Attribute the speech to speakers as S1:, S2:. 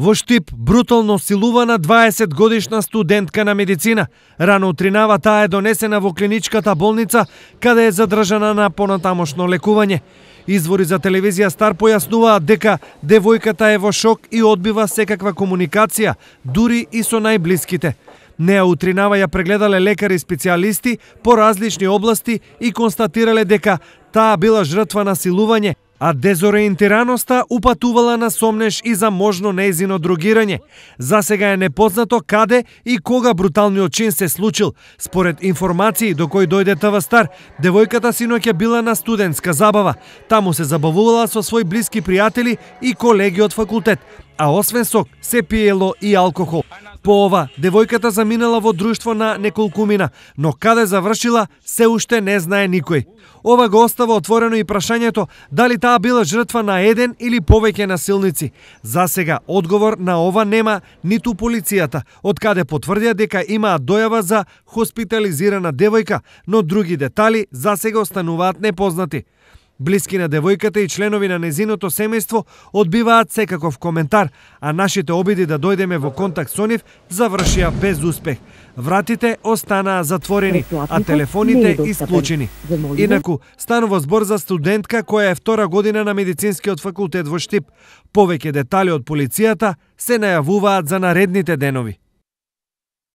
S1: Во Штип брутално силувана 20 годишна студентка на медицина. Рано утринава таа е донесена во клиничката болница каде е задржана на понатамошно лекување. Извори за телевизија Стар појаснуваат дека девојката е во шок и одбива секаква комуникација, дури и со најблиските. Неа утринава ја прегледале лекари и специјалисти по различни области и констатирале дека таа била жртва на силување, а дезориентираноста упатувала на сомнеш и за можно нејзино другирање. За сега е непознато каде и кога бруталниот чин се случил. Според информации до кои дојде стар девојката синоќа била на студентска забава. Таму се забавувала со свој блиски пријатели и колеги од факултет, а освен сок се пиело и алкохол. По ова, девојката заминала во друштво на неколкумина, но каде завршила, се уште не знае никој. Ова го остава отворено и прашањето дали таа била жртва на еден или повеќе насилници. За сега одговор на ова нема ниту полицијата, од каде потврдија дека имаа дојава за хоспитализирана девојка, но други детали за сега остануваат непознати. Блиски на девојката и членови на незиното семејство одбиваат секаков коментар, а нашите обиди да дојдеме во контакт со нив завршија без успех. Вратите останаа затворени, а телефоните исклучени. Инаку, станува збор за студентка која е втора година на медицинскиот факултет во Штип. Повеќе детали од полицијата се најавуваат за наредните денови.